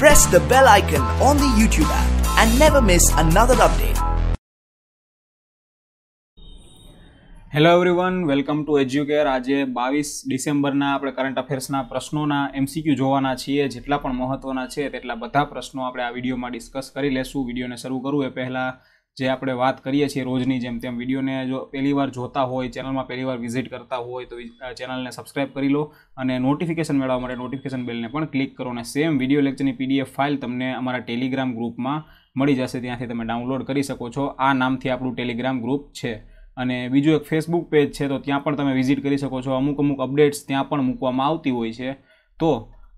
press the bell icon on the YouTube app and never miss another update. Hello everyone welcome to Educare આજે બાવીસ ડિસેમ્બરના આપણે current અફેર્સના પ્રશ્નોના MCQ જોવાના છીએ જેટલા પણ મહત્વના છે તેટલા બધા પ્રશ્નો આપણે આ વિડીયોમાં ડિસ્કસ કરી લેશું વિડીયોને શરૂ કરું એ પહેલાં જે આપણે વાત કરીએ છીએ રોજની જેમ તેમ વિડીયોને જો પહેલી વાર જોતા હોય ચેનલમાં પહેલી વાર વિઝિટ કરતા હોય તો ચેનલને સબસ્ક્રાઇબ કરી લો અને નોટિફિકેશન મેળવવા માટે નોટિફિકેશન બેલને પણ ક્લિક કરો અને સેમ વિડીયો લેક્ચરની પીડીએફ ફાઇલ તમને અમારા ટેલિગ્રામ ગ્રુપમાં મળી જશે ત્યાંથી તમે ડાઉનલોડ કરી શકો છો આ નામથી આપણું ટેલિગ્રામ ગ્રુપ છે અને બીજું એક ફેસબુક પેજ છે તો ત્યાં પણ તમે વિઝિટ કરી શકો છો અમુક અમુક અપડેટ્સ ત્યાં પણ મૂકવામાં આવતી હોય છે તો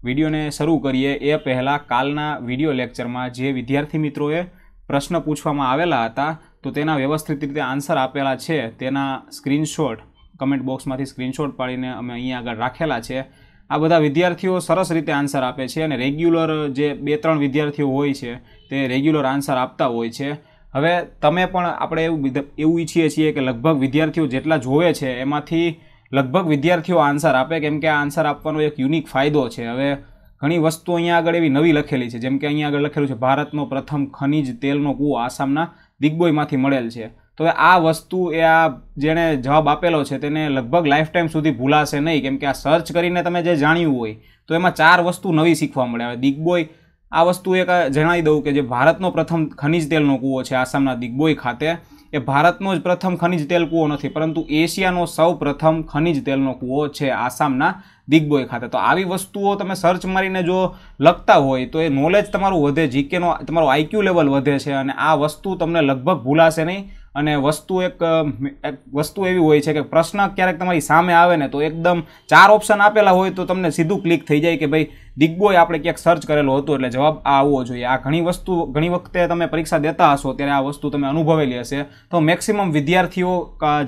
વિડીયોને શરૂ કરીએ એ પહેલાં કાલના વિડીયો લેક્ચરમાં જે વિદ્યાર્થી મિત્રોએ પ્રશ્ન પૂછવામાં આવેલા હતા તો તેના વ્યવસ્થિત રીતે આન્સર આપેલા છે તેના સ્ક્રીનશોટ કમેન્ટ બોક્સમાંથી સ્ક્રીનશોટ પાડીને અમે અહીંયા આગળ રાખેલા છે આ બધા વિદ્યાર્થીઓ સરસ રીતે આન્સર આપે છે અને રેગ્યુલર જે બે ત્રણ વિદ્યાર્થીઓ હોય છે તે રેગ્યુલર આન્સર આપતા હોય છે હવે તમે પણ આપણે એવું એવું ઈચ્છીએ છીએ કે લગભગ વિદ્યાર્થીઓ જેટલા જોવે છે એમાંથી લગભગ વિદ્યાર્થીઓ આન્સર આપે કેમ કે આ આન્સર આપવાનો એક યુનિક ફાયદો છે હવે ઘણી વસ્તુ અહીંયા આગળ એવી નવી લખેલી છે જેમ કે અહીંયા આગળ લખેલું છે ભારતનો પ્રથમ ખનિજ તેલનો કૂવો આસામના દિગ્બોયમાંથી મળેલ છે તો આ વસ્તુ એ આ જેણે જવાબ આપેલો છે તેને લગભગ લાઈફ ટાઈમ સુધી ભૂલાશે નહીં કેમ કે આ સર્ચ કરીને તમે જે જાણ્યું હોય તો એમાં ચાર વસ્તુ નવી શીખવા મળે હવે દિગ્બોય આ વસ્તુ એક જણાવી દઉં કે જે ભારતનો પ્રથમ ખનિજ તેલનો કૂવો છે આસામના દિગ્બોય ખાતે એ ભારતનો જ પ્રથમ ખનિજ તેલ કૂવો નથી પરંતુ એશિયાનો સૌ પ્રથમ ખનિજ તેલનો કૂવો છે આસામના દિગ્બોય ખાતે તો આવી વસ્તુઓ તમે સર્ચ મારીને જો લખતા હોય તો એ નોલેજ તમારું વધે જીકેનો તમારું આઈક્યુ લેવલ વધે છે અને આ વસ્તુ તમને લગભગ ભૂલાશે નહીં અને વસ્તુ એક વસ્તુ એવી હોય છે કે પ્રશ્ન ક્યારેક તમારી સામે આવે ને તો એકદમ ચાર ઓપ્શન આપેલા હોય તો તમને સીધું ક્લિક થઈ જાય કે ભાઈ દિગ્ગોય આપણે ક્યાંક સર્ચ કરેલો હતો એટલે જવાબ આ આવવો જોઈએ આ ઘણી વસ્તુ ઘણી વખતે તમે પરીક્ષા દેતા હશો ત્યારે આ વસ્તુ તમે અનુભવેલી હશે તો મેક્સિમમ વિદ્યાર્થીઓ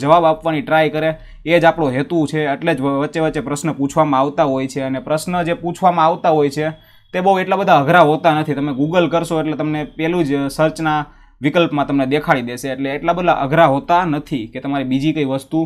જવાબ આપવાની ટ્રાય કરે એ જ આપણો હેતુ છે એટલે જ વચ્ચે વચ્ચે પ્રશ્ન પૂછવામાં આવતા હોય છે અને પ્રશ્ન જે પૂછવામાં આવતા હોય છે તે બહુ એટલા બધા અઘરા હોતા નથી તમે ગૂગલ કરશો એટલે તમને પેલું જ સર્ચના વિકલ્પમાં તમને દેખાડી દેશે એટલે એટલા બધા અઘરા હોતા નથી કે તમારે બીજી કંઈ વસ્તુ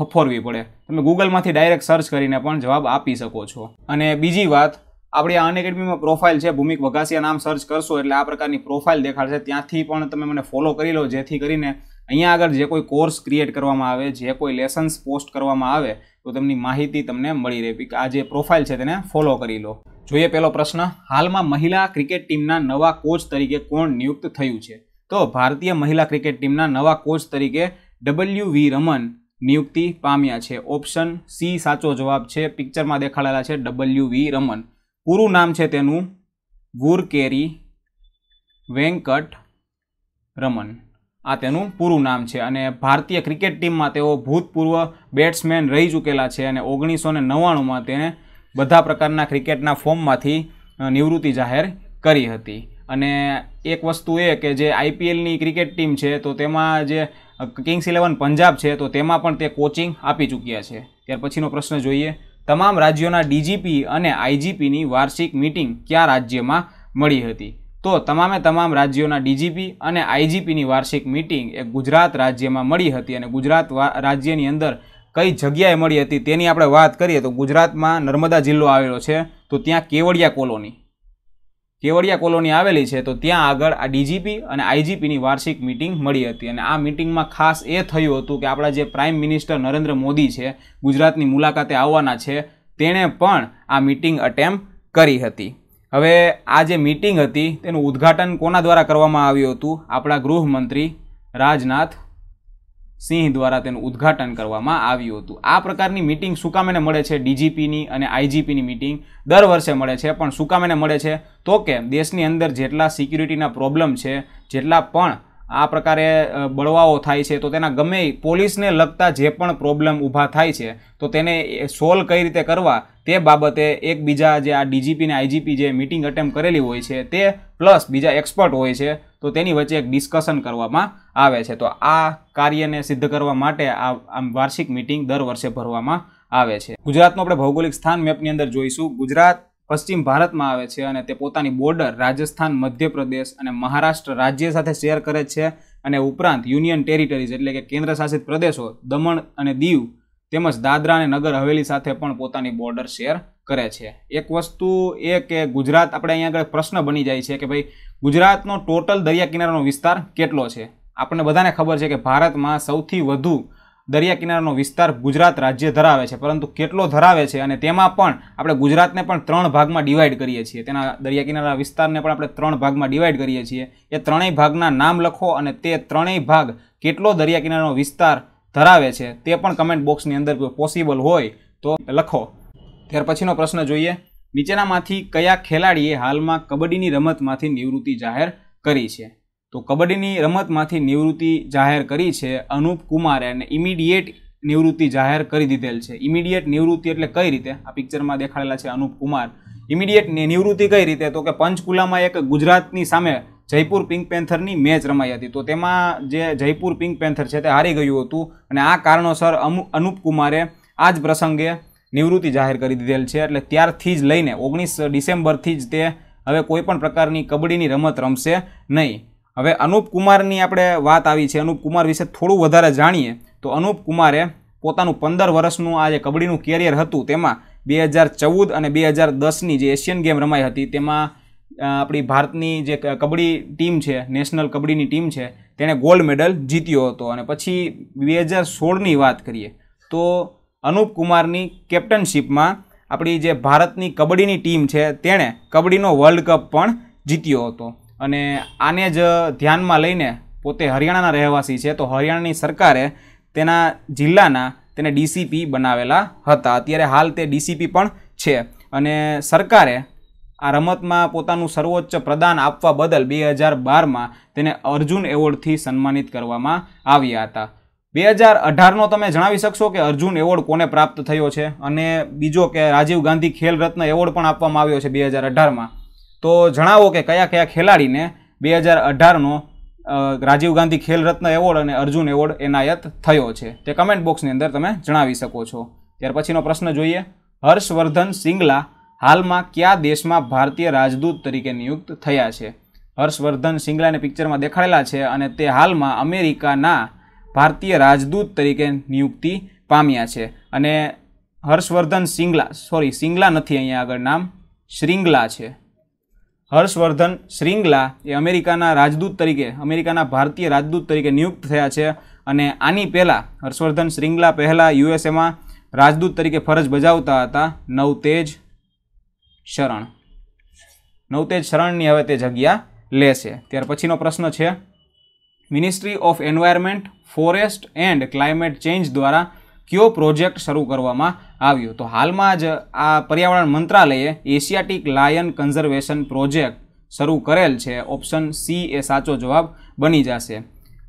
ફફોરવી પડે તમે ગૂગલમાંથી ડાયરેક્ટ સર્ચ કરીને પણ જવાબ આપી શકો છો અને બીજી વાત આપણી અન એકેડમીમાં પ્રોફાઇલ છે ભૂમિક વઘાસિયા નામ સર્ચ કરશો એટલે આ પ્રકારની પ્રોફાઇલ દેખાડશે ત્યાંથી પણ તમે મને ફોલો કરી લો જેથી કરીને અહીંયા આગળ જે કોઈ કોર્સ ક્રિએટ કરવામાં આવે જે કોઈ લેસન્સ પોસ્ટ કરવામાં આવે તો તેમની માહિતી તમને મળી રહે આ જે પ્રોફાઇલ છે તેને ફોલો કરી લો જોઈએ પહેલો પ્રશ્ન હાલમાં મહિલા ક્રિકેટ ટીમના નવા કોચ તરીકે કોણ નિયુક્ત થયું છે તો ભારતીય મહિલા ક્રિકેટ ટીમના નવા કોચ તરીકે ડબલ્યુ વી રમન નિયુક્તિ પામ્યા છે ઓપ્શન સી સાચો જવાબ છે પિક્ચરમાં દેખાડેલા છે ડબલ્યુ વી રમન પૂરું નામ છે તેનું વુરકેરી વેંકટ રમન આ તેનું પૂરું નામ છે અને ભારતીય ક્રિકેટ ટીમમાં તેઓ ભૂતપૂર્વ બેટ્સમેન રહી ચૂકેલા છે અને ઓગણીસો ને નવ્વાણુંમાં તેણે બધા પ્રકારના ક્રિકેટના ફોર્મમાંથી નિવૃત્તિ જાહેર કરી હતી અને એક વસ્તુ એ કે જે આઈપીએલની ક્રિકેટ ટીમ છે તો તેમાં જે કિંગ્સ ઇલેવન પંજાબ છે તો તેમાં પણ તે કોચિંગ આપી ચૂક્યા છે ત્યાર પછીનો પ્રશ્ન જોઈએ તમામ રાજ્યોના ડીજીપી અને આઈજીપીની વાર્ષિક મિટિંગ કયા રાજ્યમાં મળી હતી તો તમામે તમામ રાજ્યોના ડીજીપી અને આઈજીપીની વાર્ષિક મિટિંગ એ ગુજરાત રાજ્યમાં મળી હતી અને ગુજરાત રાજ્યની અંદર કઈ જગ્યાએ મળી હતી તેની આપણે વાત કરીએ તો ગુજરાતમાં નર્મદા જિલ્લો આવેલો છે તો ત્યાં કેવડિયા કોલોની કેવડિયા કોલોની આવેલી છે તો ત્યાં આગળ આ ડીજીપી અને આઈજીપીની વાર્ષિક મિટિંગ મળી હતી અને આ મિટિંગમાં ખાસ એ થયું હતું કે આપણા જે પ્રાઇમ મિનિસ્ટર નરેન્દ્ર મોદી છે ગુજરાતની મુલાકાતે આવવાના છે તેણે પણ આ મિટિંગ અટેમ્પ કરી હતી હવે આ જે મિટિંગ હતી તેનું ઉદ્ઘાટન કોના દ્વારા કરવામાં આવ્યું હતું આપણા ગૃહમંત્રી રાજનાથ સિંહ દ્વારા તેનું ઉદ્ઘાટન કરવામાં આવ્યું હતું આ પ્રકારની મિટિંગ સુકામેને મળે છે ડીજીપીની અને આઈજીપીની મિટિંગ દર વર્ષે મળે છે પણ સુકામેને મળે છે તો કે દેશની અંદર જેટલા સિક્યુરિટીના પ્રોબ્લેમ છે જેટલા પણ આ પ્રકારે બળવાઓ થાય છે તો તેના ગમે પોલીસને લગતા જે પણ પ્રોબ્લેમ ઊભા થાય છે તો તેને સોલ્વ કઈ રીતે કરવા તે બાબતે એકબીજા જે આ ડીજીપી ને આઈજીપી જે મિટિંગ અટેમ્પ કરેલી હોય છે તે પ્લસ બીજા એક્સપર્ટ હોય છે તો તેની વચ્ચે એક ડિસ્કશન કરવામાં આવે છે તો આ કાર્યને સિદ્ધ કરવા માટે આ આમ વાર્ષિક મિટિંગ દર વર્ષે ભરવામાં આવે છે ગુજરાતનું આપણે ભૌગોલિક સ્થાન મેપની અંદર જોઈશું ગુજરાત પશ્ચિમ ભારતમાં આવે છે અને તે પોતાની બોર્ડર રાજસ્થાન મધ્યપ્રદેશ અને મહારાષ્ટ્ર રાજ્ય સાથે શેર કરે છે અને ઉપરાંત યુનિયન ટેરિટરીઝ એટલે કે કેન્દ્રશાસિત પ્રદેશો દમણ અને દીવ તેમજ દાદરા અને નગર હવેલી સાથે પણ પોતાની બોર્ડર શેર કરે છે એક વસ્તુ એ કે ગુજરાત આપણે અહીંયા આગળ પ્રશ્ન બની જાય છે કે ભાઈ ગુજરાતનો ટોટલ દરિયા કિનારાનો વિસ્તાર કેટલો છે આપણને બધાને ખબર છે કે ભારતમાં સૌથી વધુ દરિયા કિનારાનો વિસ્તાર ગુજરાત રાજ્ય ધરાવે છે પરંતુ કેટલો ધરાવે છે અને તેમાં પણ આપણે ગુજરાતને પણ ત્રણ ભાગમાં ડિવાઈડ કરીએ છીએ તેના દરિયા કિનારા વિસ્તારને પણ આપણે ત્રણ ભાગમાં ડિવાઈડ કરીએ છીએ એ ત્રણેય ભાગના નામ લખો અને તે ત્રણેય ભાગ કેટલો દરિયા કિનારાનો વિસ્તાર ધરાવે છે તે પણ કમેન્ટ બોક્સની અંદર પોસિબલ હોય તો લખો ત્યાર પછીનો પ્રશ્ન જોઈએ નીચેનામાંથી કયા ખેલાડીએ હાલમાં કબડ્ડીની રમતમાંથી નિવૃત્તિ જાહેર કરી છે તો કબડ્ડીની રમતમાંથી નિવૃત્તિ જાહેર કરી છે અનુપ કુમારે અને ઇમિડિયેટ નિવૃત્તિ જાહેર કરી દીધેલ છે ઇમિડિયેટ નિવૃત્તિ એટલે કઈ રીતે આ પિક્ચરમાં દેખાડેલા છે અનુપ કુમાર ઇમિડિયેટ નિવૃત્તિ કઈ રીતે તો કે પંચકુલામાં એક ગુજરાતની સામે જયપુર પિંક પેન્થરની મેચ રમાઈ હતી તો તેમાં જે જયપુર પિંક પેન્થર છે તે હારી ગયું હતું અને આ કારણોસર અનુપ કુમારે આ જ પ્રસંગે નિવૃત્તિ જાહેર કરી દીધેલ છે એટલે ત્યારથી જ લઈને ઓગણીસ ડિસેમ્બરથી જ તે હવે કોઈપણ પ્રકારની કબડ્ડીની રમત રમશે નહીં હવે અનુપ કુમારની આપણે વાત આવી છે અનુપ કુમાર વિશે થોડું વધારે જાણીએ તો અનુપ કુમારે પોતાનું પંદર વર્ષનું આ જે કબડ્ડીનું કેરિયર હતું તેમાં બે હજાર ચૌદ અને બે હજાર દસની જે એશિયન ગેમ રમાઈ હતી તેમાં આપણી ભારતની જે કબડ્ડી ટીમ છે નેશનલ કબડ્ડીની ટીમ છે તેણે ગોલ્ડ મેડલ જીત્યો હતો અને પછી બે હજાર સોળની વાત કરીએ તો અનુપ કુમારની કેપ્ટનશીપમાં આપણી જે ભારતની કબડ્ડીની ટીમ છે તેણે કબડ્ડીનો વર્લ્ડ કપ પણ જીત્યો હતો અને આને જ ધ્યાનમાં લઈને પોતે હરિયાણાના રહેવાસી છે તો હરિયાણાની સરકારે તેના જિલ્લાના તેને ડીસીપી બનાવેલા હતા અત્યારે હાલ તે ડીસીપી પણ છે અને સરકારે આ રમતમાં પોતાનું સર્વોચ્ચ પ્રદાન આપવા બદલ બે હજાર બારમાં તેને અર્જુન એવોર્ડથી સન્માનિત કરવામાં આવ્યા હતા બે હજાર અઢારનો તમે જણાવી શકશો કે અર્જુન એવોર્ડ કોને પ્રાપ્ત થયો છે અને બીજો કે રાજીવ ગાંધી ખેલ રત્ન એવોર્ડ પણ આપવામાં આવ્યો છે બે હજાર અઢારમાં તો જણાવો કે કયા કયા ખેલાડીને બે હજાર અઢારનો રાજીવ ગાંધી ખેલ રત્ન એવોર્ડ અને અર્જુન એવોર્ડ એનાયત થયો છે તે કમેન્ટ બોક્સની અંદર તમે જણાવી શકો છો ત્યાર પછીનો પ્રશ્ન જોઈએ હર્ષવર્ધન સિંગલા હાલમાં કયા દેશમાં ભારતીય રાજદૂત તરીકે નિયુક્ત થયા છે હર્ષવર્ધન સિંગલાને પિક્ચરમાં દેખાડેલા છે અને તે હાલમાં અમેરિકાના ભારતીય રાજદૂત તરીકે નિયુક્તિ પામ્યા છે અને હર્ષવર્ધન સિંગલા સોરી સિંગલા નથી અહીંયા આગળ નામ શ્રીંગલા છે હર્ષવર્ધન શ્રીંગલા એ અમેરિકાના રાજદૂત તરીકે અમેરિકાના ભારતીય રાજદૂત તરીકે નિયુક્ત થયા છે અને આની પહેલાં હર્ષવર્ધન શ્રીંગલા પહેલાં યુએસએમાં રાજદૂત તરીકે ફરજ બજાવતા હતા નવતેજ શરણ નવતેજ શરણની હવે તે જગ્યા લેશે ત્યાર પછીનો પ્રશ્ન છે ministry of environment forest and climate change દ્વારા કયો પ્રોજેક્ટ શરૂ કરવામાં આવ્યો તો હાલમાં જ આ પર્યાવરણ મંત્રાલયે એશિયાટિક લાયન કન્ઝર્વેશન પ્રોજેક્ટ શરૂ કરેલ છે ઓપ્શન સી એ સાચો જવાબ બની જશે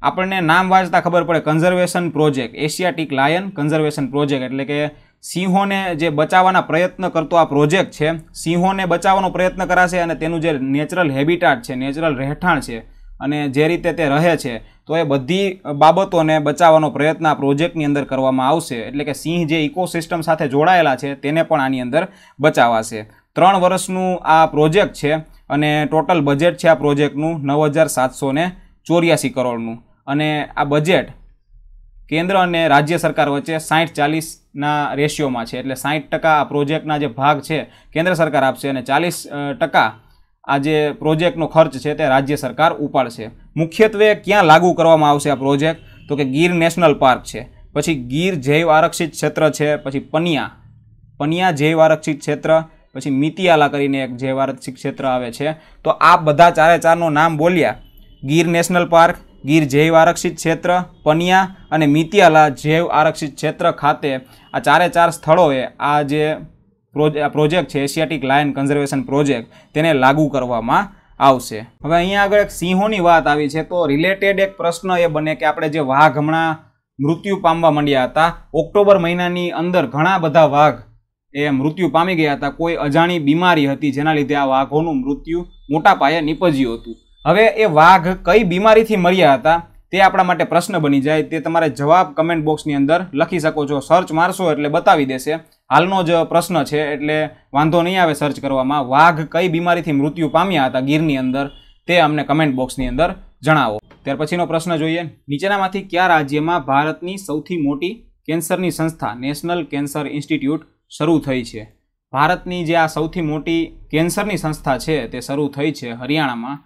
આપણને નામ વાંચતા ખબર પડે conservation project Asiatic lion conservation project એટલે કે સિંહોને જે બચાવવાના પ્રયત્ન કરતો આ પ્રોજેક્ટ છે સિંહોને બચાવવાનો પ્રયત્ન કરાશે અને તેનું જે નેચરલ હેબિટાટ છે નેચરલ રહેઠાણ છે અને જે રીતે તે રહે છે તો એ બધી બાબતોને બચાવવાનો પ્રયત્ન આ પ્રોજેક્ટની અંદર કરવામાં આવશે એટલે કે સિંહ જે ઇકોસિસ્ટમ સાથે જોડાયેલા છે તેને પણ આની અંદર બચાવાશે ત્રણ વર્ષનું આ પ્રોજેક્ટ છે અને ટોટલ બજેટ છે આ પ્રોજેક્ટનું નવ હજાર સાતસો ચોર્યાસી કરોડનું અને આ બજેટ કેન્દ્ર અને રાજ્ય સરકાર વચ્ચે સાહીઠ ચાલીસના રેશિયોમાં છે એટલે સાહીઠ ટકા આ પ્રોજેક્ટના જે ભાગ છે કેન્દ્ર સરકાર આપશે અને ચાલીસ ટકા આ જે પ્રોજેક્ટનો ખર્ચ છે તે રાજ્ય સરકાર ઉપાડશે મુખ્યત્વે ક્યાં લાગુ કરવામાં આવશે આ પ્રોજેક્ટ તો કે ગીર નેશનલ પાર્ક છે પછી ગીર જૈવ આરક્ષિત ક્ષેત્ર છે પછી પનિયા પનિયા જૈવ આરક્ષિત ક્ષેત્ર પછી મિતિયાલા કરીને એક જૈવ આરક્ષિત ક્ષેત્ર આવે છે તો આ બધા ચારે ચારનું નામ બોલ્યા ગીર નેશનલ પાર્ક ગીર જૈવ આરક્ષિત ક્ષેત્ર પનિયા અને મિતિયાલા જૈવ આરક્ષિત ક્ષેત્ર ખાતે આ ચારે ચાર સ્થળોએ આ જે પ્રોજેક્ટ છે એશિયાટિક લાયન કન્ઝર્વેશન પ્રોજેક્ટ તેને લાગુ કરવામાં આવશે હવે અહીંયા આગળ એક સિંહોની વાત આવી છે તો રિલેટેડ એક પ્રશ્ન એ બને કે આપણે જે વાઘ હમણાં મૃત્યુ પામવા માંડ્યા હતા ઓક્ટોબર મહિનાની અંદર ઘણા બધા વાઘ એ મૃત્યુ પામી ગયા હતા કોઈ અજાણી બીમારી હતી જેના લીધે આ વાઘોનું મૃત્યુ મોટા પાયે નીપજ્યું હતું હવે એ વાઘ કઈ બીમારીથી મર્યા હતા તે આપણા માટે પ્રશ્ન બની જાય તે તમારે જવાબ કમેન્ટ બોક્સની અંદર લખી શકો છો સર્ચ મારશો એટલે બતાવી દેશે હાલનો જ પ્રશ્ન છે એટલે વાંધો નહીં આવે સર્ચ કરવામાં વાઘ કઈ બીમારીથી મૃત્યુ પામ્યા હતા ગીરની અંદર તે અમને કમેન્ટ બોક્સની અંદર જણાવો ત્યાર પછીનો પ્રશ્ન જોઈએ નીચેનામાંથી કયા રાજ્યમાં ભારતની સૌથી મોટી કેન્સરની સંસ્થા નેશનલ કેન્સર ઇન્સ્ટિટ્યૂટ શરૂ થઈ છે ભારતની જે આ સૌથી મોટી કેન્સરની સંસ્થા છે તે શરૂ થઈ છે હરિયાણામાં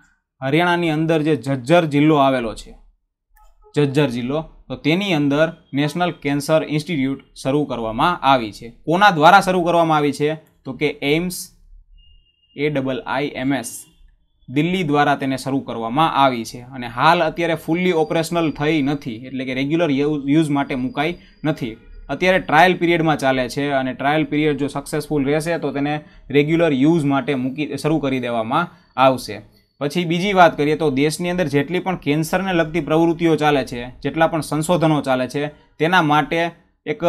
હરિયાણાની અંદર જે જજ્જર જિલ્લો આવેલો છે જજ્જર જિલ્લો તો તેની અંદર નેશનલ કેન્સર ઇન્સ્ટિટ્યૂટ શરૂ કરવામાં આવી છે કોના દ્વારા શરૂ કરવામાં આવી છે તો કે AIIMS A double I M S Delhi દ્વારા તેને શરૂ કરવામાં આવી છે અને હાલ અત્યારે ફૂલ્લી ઓપરેશનલ થઈ નથી એટલે કે રેગ્યુલર યુઝ માટે મુકાઈ નથી અત્યારે ટ્રાયલ પીરિયડમાં ચાલે છે અને ટ્રાયલ પીરિયડ જો સક્સેસફુલ રહેશે તો તેને રેગ્યુલર યુઝ માટે મૂકી શરૂ કરી દેવામાં આવશે પછી બીજી વાત કરીએ તો દેશની અંદર જેટલી પણ કેન્સરને લગતી પ્રવૃત્તિઓ ચાલે છે જેટલા પણ સંશોધનો ચાલે છે તેના માટે એક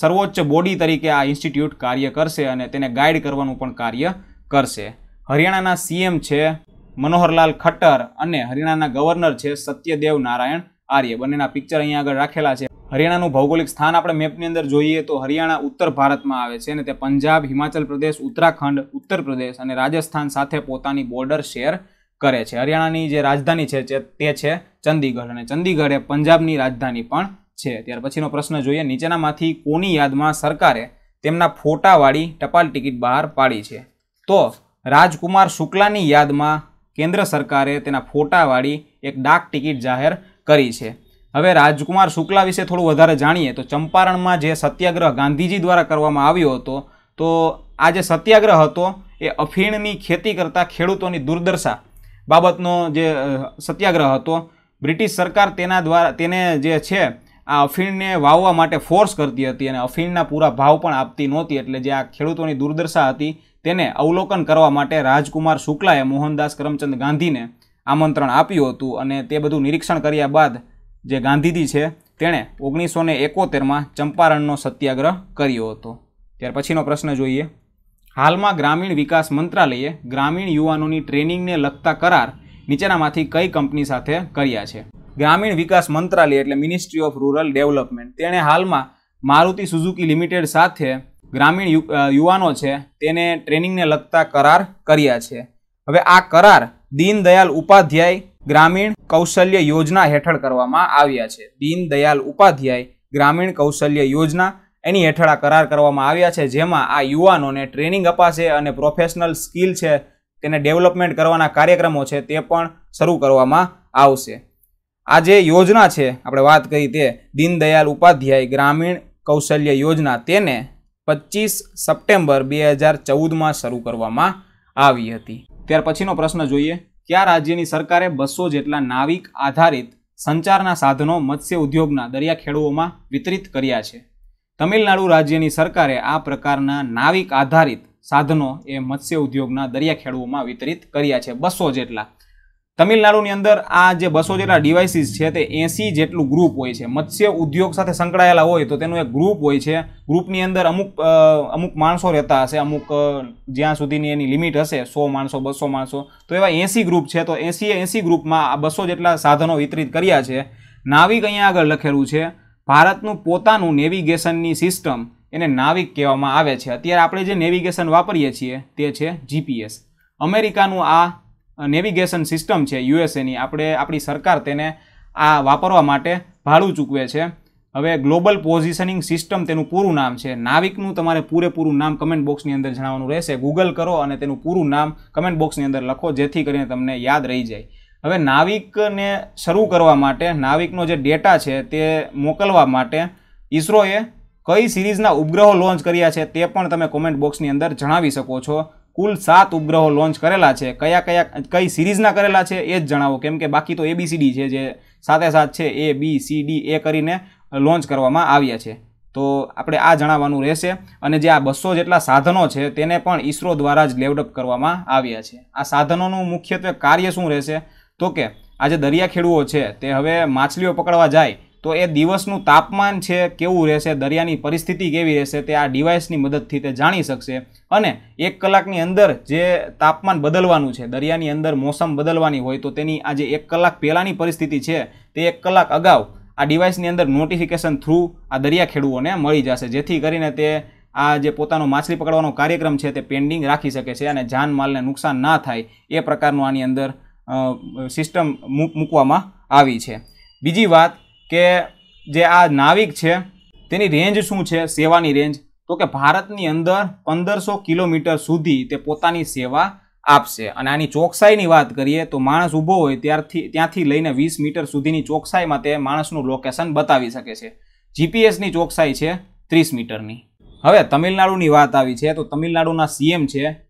સર્વોચ્ચ બોડી તરીકે આ ઇન્સ્ટિટ્યૂટ કાર્ય કરશે અને તેને ગાઈડ કરવાનું પણ કાર્ય કરશે હરિયાણાના સીએમ છે મનોહરલાલ ખટ્ટર અને હરિયાણાના ગવર્નર છે સત્યદેવ નારાયણ આર્ય બંનેના પિક્ચર અહીંયા આગળ રાખેલા છે હરિયાણાનું ભૌગોલિક સ્થાન આપણે મેપની અંદર જોઈએ તો હરિયાણા ઉત્તર ભારતમાં આવે છે અને તે પંજાબ હિમાચલ પ્રદેશ ઉત્તરાખંડ ઉત્તર પ્રદેશ અને રાજસ્થાન સાથે પોતાની બોર્ડર શેર કરે છે હરિયાણાની જે રાજધાની છે તે છે ચંદીગઢ અને ચંદીગઢ એ પંજાબની રાજધાની પણ છે ત્યાર પછીનો પ્રશ્ન જોઈએ નીચેનામાંથી કોની યાદમાં સરકારે તેમના ફોટાવાળી ટપાલ ટિકિટ બહાર પાડી છે તો રાજકુમાર શુક્લાની યાદમાં કેન્દ્ર સરકારે તેના ફોટાવાળી એક ડાક ટિકિટ જાહેર કરી છે હવે રાજકુમાર શુક્લા વિશે થોડું વધારે જાણીએ તો ચંપારણમાં જે સત્યાગ્રહ ગાંધીજી દ્વારા કરવામાં આવ્યો હતો તો આ જે સત્યાગ્રહ હતો એ અફીણની ખેતી કરતા ખેડૂતોની દુર્દશા બાબતનો જે સત્યાગ્રહ હતો બ્રિટિશ સરકાર તેના દ્વારા તેને જે છે આ અફીણને વાવવા માટે ફોર્સ કરતી હતી અને અફીણના પૂરા ભાવ પણ આપતી નહોતી એટલે જે આ ખેડૂતોની દુર્દશા હતી તેને અવલોકન કરવા માટે રાજકુમાર શુક્લાએ મોહનદાસ કરમચંદ ગાંધીને આમંત્રણ આપ્યું હતું અને તે બધું નિરીક્ષણ કર્યા બાદ જે ગાંધીજી છે તેણે ઓગણીસો ને એકોતેરમાં ચંપારણનો સત્યાગ્રહ કર્યો હતો ત્યાર પછીનો પ્રશ્ન જોઈએ હાલમાં ગ્રામીણ વિકાસ મંત્રાલયે ગ્રામીણ યુવાનોની ટ્રેનિંગને લગતા કરાર નીચેનામાંથી કઈ કંપની સાથે કર્યા છે ગ્રામીણ વિકાસ મંત્રાલય એટલે મિનિસ્ટ્રી ઓફ રૂરલ ડેવલપમેન્ટ તેણે હાલમાં મારુતિ સુઝુકી લિમિટેડ સાથે ગ્રામીણ યુવાનો છે તેને ટ્રેનિંગને લગતા કરાર કર્યા છે હવે આ કરાર દીનદયાલ ઉપાધ્યાય ગ્રામીણ કૌશલ્ય યોજના હેઠળ કરવામાં આવ્યા છે દીનદયાલ ઉપાધ્યાય ગ્રામીણ કૌશલ્ય યોજના એની હેઠળ આ કરાર કરવામાં આવ્યા છે જેમાં આ યુવાનોને ટ્રેનિંગ અપાશે અને પ્રોફેશનલ સ્કિલ છે તેને ડેવલપમેન્ટ કરવાના કાર્યક્રમો છે તે પણ શરૂ કરવામાં આવશે આ જે યોજના છે આપણે વાત કરી તે દીનદયાલ ઉપાધ્યાય ગ્રામીણ કૌશલ્ય યોજના તેને પચીસ સપ્ટેમ્બર બે હજાર ચૌદમાં શરૂ કરવામાં આવી હતી ત્યાર પછીનો પ્રશ્ન જોઈએ કયા રાજ્યની સરકારે બસો જેટલા નાવિક આધારિત સંચારના સાધનો મત્સ્ય ઉદ્યોગના દરિયા ખેડૂઓમાં વિતરિત કર્યા છે તમિલનાડુ રાજ્યની સરકારે આ પ્રકારના નાવિક આધારિત સાધનો એ મત્સ્ય ઉદ્યોગના દરિયા ખેડૂઓમાં વિતરિત કર્યા છે બસો જેટલા તમિલનાડુની અંદર આ જે બસો જેટલા ડિવાઇસીસ છે તે એંસી જેટલું ગ્રુપ હોય છે મત્સ્ય ઉદ્યોગ સાથે સંકળાયેલા હોય તો તેનું એક ગ્રુપ હોય છે ગ્રુપની અંદર અમુક અમુક માણસો રહેતા હશે અમુક જ્યાં સુધીની એની લિમિટ હશે સો માણસો બસો માણસો તો એવા એંસી ગ્રુપ છે તો એંસીએ એંસી ગ્રુપમાં આ બસો જેટલા સાધનો વિતરિત કર્યા છે નાવિક અહીંયા આગળ લખેલું છે ભારતનું પોતાનું નેવિગેશનની સિસ્ટમ એને નાવિક કહેવામાં આવે છે અત્યારે આપણે જે નેવિગેશન વાપરીએ છીએ તે છે જીપીએસ અમેરિકાનું આ નેવિગેશન સિસ્ટમ છે યુએસએની આપણે આપણી સરકાર તેને આ વાપરવા માટે ભાડું ચૂકવે છે હવે ગ્લોબલ પોઝિશનિંગ સિસ્ટમ તેનું પૂરું નામ છે નાવિકનું તમારે પૂરેપૂરું નામ કમેન્ટ બોક્સની અંદર જણાવવાનું રહેશે ગૂગલ કરો અને તેનું પૂરું નામ કમેન્ટ બોક્સની અંદર લખો જેથી કરીને તમને યાદ રહી જાય હવે નાવિકને શરૂ કરવા માટે નાવિકનો જે ડેટા છે તે મોકલવા માટે ઇસરોએ કઈ સિરીઝના ઉપગ્રહો લોન્ચ કર્યા છે તે પણ તમે કોમેન્ટ બોક્સની અંદર જણાવી શકો છો કુલ સાત ઉપગ્રહો લોન્ચ કરેલા છે કયા કયા કઈ સિરીઝના કરેલા છે એ જ જણાવો કેમ કે બાકી તો એબીસીડી છે જે સાથે સાથ છે એ બી સી ડી એ કરીને લોન્ચ કરવામાં આવ્યા છે તો આપણે આ જણાવવાનું રહેશે અને જે આ બસો જેટલા સાધનો છે તેને પણ ઇસરો દ્વારા જ ડેવલપ કરવામાં આવ્યા છે આ સાધનોનું મુખ્યત્વે કાર્ય શું રહેશે તો કે આજે દરિયા ખેડૂઓ છે તે હવે માછલીઓ પકડવા જાય તો એ દિવસનું તાપમાન છે કેવું રહેશે દરિયાની પરિસ્થિતિ કેવી રહેશે તે આ ડિવાઇસની મદદથી તે જાણી શકશે અને એક કલાકની અંદર જે તાપમાન બદલવાનું છે દરિયાની અંદર મોસમ બદલવાની હોય તો તેની આ જે એક કલાક પહેલાંની પરિસ્થિતિ છે તે એક કલાક અગાઉ આ ડિવાઇસની અંદર નોટિફિકેશન થ્રુ આ દરિયા ખેડૂઓને મળી જશે જેથી કરીને તે આ જે પોતાનો માછલી પકડવાનો કાર્યક્રમ છે તે પેન્ડિંગ રાખી શકે છે અને જાનમાલને નુકસાન ના થાય એ પ્રકારનું આની અંદર સિસ્ટમ મૂકવામાં આવી છે બીજી વાત કે જે આ નાવિક છે તેની રેન્જ શું છે સેવાની રેન્જ તો કે ભારતની અંદર પંદરસો કિલોમીટર સુધી તે પોતાની સેવા આપશે અને આની ચોકસાઈની વાત કરીએ તો માણસ ઊભો હોય ત્યારથી ત્યાંથી લઈને વીસ મીટર સુધીની ચોકસાઈમાં તે માણસનું લોકેશન બતાવી શકે છે જીપીએસની ચોકસાઈ છે ત્રીસ મીટરની હવે તમિલનાડુની વાત આવી છે તો તમિલનાડુના સીએમ છે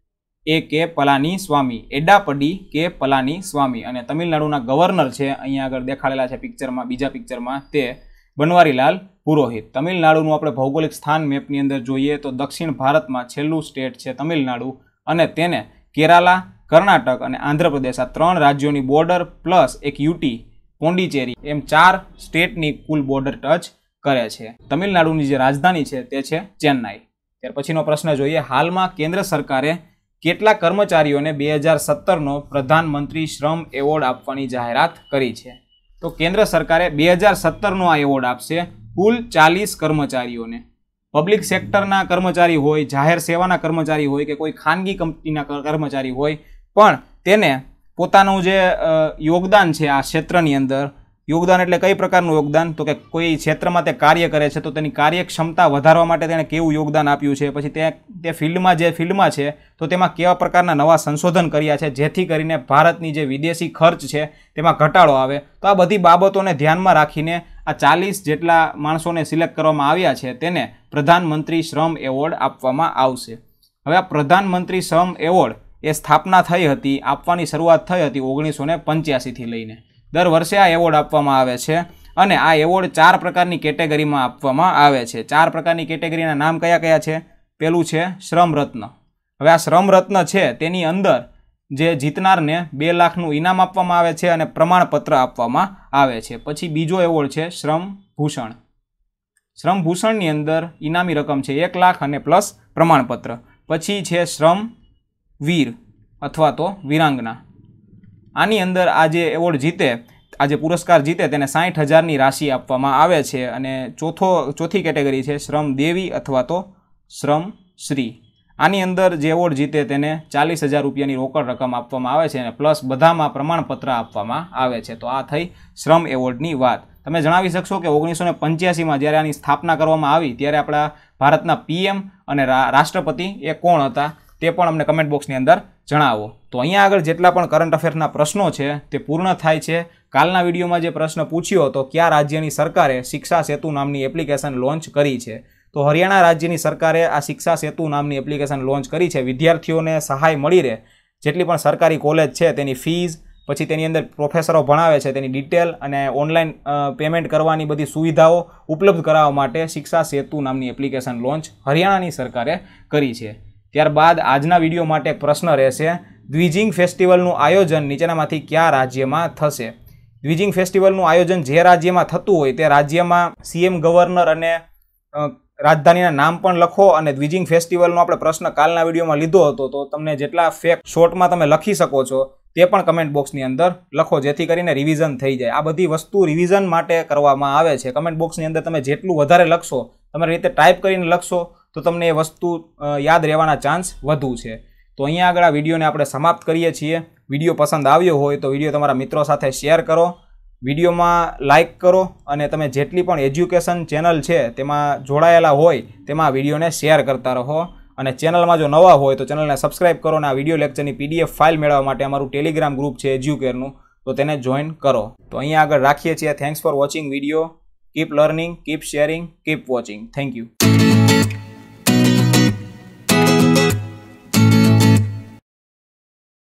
એ કે પલાની સ્વામી એડાપડી કે પલાની સ્વામી અને તમિલનાડુના ગવર્નર છે અહીંયા આગળ દેખાડેલા છે પિક્ચરમાં બીજા પિક્ચરમાં તે બનવારીલાલ પુરોહિત તમિલનાડુનું આપણે ભૌગોલિક સ્થાન મેપની અંદર જોઈએ તો દક્ષિણ ભારતમાં છેલ્લું સ્ટેટ છે તમિલનાડુ અને તેને કેરાલા કર્ણાટક અને આંધ્રપ્રદેશ આ ત્રણ રાજ્યોની બોર્ડર પ્લસ એક યુટી પોંડિચેરી એમ ચાર સ્ટેટની કુલ બોર્ડર ટચ કરે છે તમિલનાડુની જે રાજધાની છે તે છે ચેન્નાઈ ત્યાર પછીનો પ્રશ્ન જોઈએ હાલમાં કેન્દ્ર સરકારે કેટલા કર્મચારીઓને બે હજાર સત્તરનો પ્રધાનમંત્રી શ્રમ એવોર્ડ આપવાની જાહેરાત કરી છે તો કેન્દ્ર સરકારે બે હજાર સત્તરનો આ એવોર્ડ આપશે કુલ ચાલીસ કર્મચારીઓને પબ્લિક સેક્ટરના કર્મચારી હોય જાહેર સેવાના કર્મચારી હોય કે કોઈ ખાનગી કંપનીના કર્મચારી હોય પણ તેને પોતાનું જે યોગદાન છે આ ક્ષેત્રની અંદર યોગદાન એટલે કઈ પ્રકારનું યોગદાન તો કે કોઈ ક્ષેત્રમાં તે કાર્ય કરે છે તો તેની કાર્યક્ષમતા વધારવા માટે તેણે કેવું યોગદાન આપ્યું છે પછી તે તે ફિલ્ડમાં જે ફિલ્ડમાં છે તો તેમાં કેવા પ્રકારના નવા સંશોધન કર્યા છે જેથી કરીને ભારતની જે વિદેશી ખર્ચ છે તેમાં ઘટાડો આવે તો આ બધી બાબતોને ધ્યાનમાં રાખીને આ ચાલીસ જેટલા માણસોને સિલેક્ટ કરવામાં આવ્યા છે તેને પ્રધાનમંત્રી શ્રમ એવોર્ડ આપવામાં આવશે હવે આ પ્રધાનમંત્રી શ્રમ એવોર્ડ એ સ્થાપના થઈ હતી આપવાની શરૂઆત થઈ હતી ઓગણીસો ને પંચ્યાસીથી લઈને દર વર્ષે આ એવોર્ડ આપવામાં આવે છે અને આ એવોર્ડ ચાર પ્રકારની કેટેગરીમાં આપવામાં આવે છે ચાર પ્રકારની કેટેગરીના નામ કયા કયા છે પેલું છે શ્રમ રત્ન હવે આ શ્રમ રત્ન છે તેની અંદર જે જીતનારને બે લાખનું ઇનામ આપવામાં આવે છે અને પ્રમાણપત્ર આપવામાં આવે છે પછી બીજો એવોર્ડ છે શ્રમ ભૂષણ શ્રમ અંદર ઇનામી રકમ છે એક લાખ અને પ્લસ પ્રમાણપત્ર પછી છે શ્રમ વીર અથવા તો વિરાંગના આની અંદર આ જે એવોર્ડ જીતે આ જે પુરસ્કાર જીતે તેને સાઠ હજારની રાશિ આપવામાં આવે છે અને ચોથો ચોથી કેટેગરી છે શ્રમ દેવી અથવા તો શ્રમ શ્રી આની અંદર જે એવોર્ડ જીતે તેને ચાલીસ હજાર રૂપિયાની રોકડ રકમ આપવામાં આવે છે અને પ્લસ બધામાં પ્રમાણપત્ર આપવામાં આવે છે તો આ થઈ શ્રમ એવોર્ડની વાત તમે જણાવી શકશો કે ઓગણીસો ને પંચ્યાસીમાં જ્યારે આની સ્થાપના કરવામાં આવી ત્યારે આપણા ભારતના પીએમ અને રાષ્ટ્રપતિ એ કોણ હતા તે પણ અમને કમેન્ટ બોક્સની અંદર જણાવો તો અહીંયા આગળ જેટલા પણ કરંટ અફેર્સના પ્રશ્નો છે તે પૂર્ણ થાય છે કાલના વિડીયોમાં જે પ્રશ્ન પૂછ્યો હતો કયા રાજ્યની સરકારે શિક્ષા સેતુ નામની એપ્લિકેશન લોન્ચ કરી છે તો હરિયાણા રાજ્યની સરકારે આ શિક્ષા સેતુ નામની એપ્લિકેશન લોન્ચ કરી છે વિદ્યાર્થીઓને સહાય મળી રહે જેટલી પણ સરકારી કોલેજ છે તેની ફીઝ પછી તેની અંદર પ્રોફેસરો ભણાવે છે તેની ડિટેલ અને ઓનલાઈન પેમેન્ટ કરવાની બધી સુવિધાઓ ઉપલબ્ધ કરાવવા માટે શિક્ષા સેતુ નામની એપ્લિકેશન લોન્ચ હરિયાણાની સરકારે કરી છે ત્યારબાદ આજના વિડીયો માટે પ્રશ્ન રહેશે દ્વિજિંગ ફેસ્ટિવલનું આયોજન નીચેનામાંથી કયા રાજ્યમાં થશે દ્વિજિંગ ફેસ્ટિવલનું આયોજન જે રાજ્યમાં થતું હોય તે રાજ્યમાં સીએમ ગવર્નર અને રાજધાનીના નામ પણ લખો અને દ્વિજિંગ ફેસ્ટિવલનો આપણે પ્રશ્ન કાલના વિડીયોમાં લીધો હતો તો તમને જેટલા ફેક શોર્ટમાં તમે લખી શકો છો તે પણ કમેન્ટ બોક્સની અંદર લખો જેથી કરીને રિવિઝન થઈ જાય આ બધી વસ્તુ રિવિઝન માટે કરવામાં આવે છે કમેન્ટ બોક્સની અંદર તમે જેટલું વધારે લખશો તમારી રીતે ટાઈપ કરીને લખશો તો તમને એ વસ્તુ યાદ રહેવાના ચાન્સ વધુ છે તો અહીંયા આગળ આ વિડીયોને આપણે સમાપ્ત કરીએ છીએ વિડીયો પસંદ આવ્યો હોય તો વિડીયો તમારા મિત્રો સાથે શેર કરો વિડીયોમાં લાઇક કરો અને તમે જેટલી પણ એજ્યુકેશન ચેનલ છે તેમાં જોડાયેલા હોય તેમાં વિડીયોને શેર કરતા રહો અને ચેનલમાં જો નવા હોય તો ચેનલને સબસ્ક્રાઇબ કરો અને આ વિડીયો લેક્ચરની પીડીએફ ફાઇલ મેળવવા માટે અમારું ટેલિગ્રામ ગ્રુપ છે એજ્યુકેરનું તો તેને જોઈન કરો તો અહીંયા આગળ રાખીએ છીએ thanks for watching video keep learning keep sharing keep watching thank you